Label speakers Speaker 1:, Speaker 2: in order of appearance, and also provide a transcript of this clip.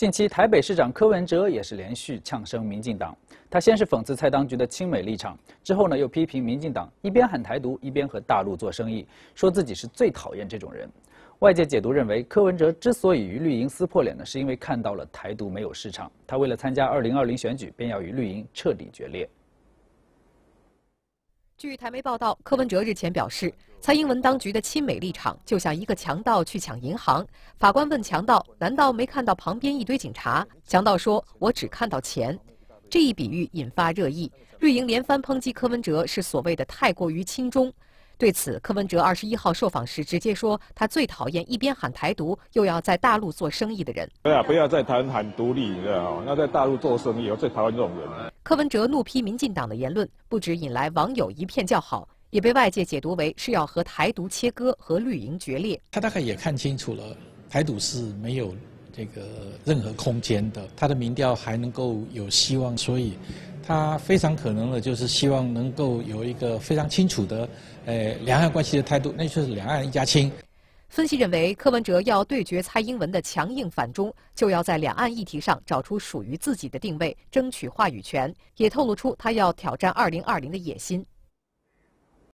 Speaker 1: 近期，台北市长柯文哲也是连续呛声民进党。他先是讽刺蔡当局的亲美立场，之后呢，又批评民进党一边喊台独，一边和大陆做生意，说自己是最讨厌这种人。外界解读认为，柯文哲之所以与绿营撕破脸呢，是因为看到了台独没有市场，他为了参加二零二零选举，便要与绿营彻底决裂。
Speaker 2: 据台媒报道，柯文哲日前表示，蔡英文当局的亲美立场就像一个强盗去抢银行。法官问强盗：“难道没看到旁边一堆警察？”强盗说：“我只看到钱。”这一比喻引发热议。绿营连番抨击柯文哲是所谓的“太过于亲中”。对此，柯文哲二十一号受访时直接说：“他最讨厌一边喊台独，又要在大陆做生意的人。”
Speaker 3: 对啊，不要再谈喊独立对啊！那在大陆做生意，我最讨厌这种人。
Speaker 2: 柯文哲怒批民进党的言论，不止引来网友一片叫好，也被外界解读为是要和台独切割和绿营决裂。
Speaker 4: 他大概也看清楚了，台独是没有这个任何空间的。他的民调还能够有希望，所以，他非常可能的就是希望能够有一个非常清楚的，呃，两岸关系的态度，那就是两岸一家亲。
Speaker 2: 分析认为，柯文哲要对决蔡英文的强硬反中，就要在两岸议题上找出属于自己的定位，争取话语权，也透露出他要挑战二零二零的野心。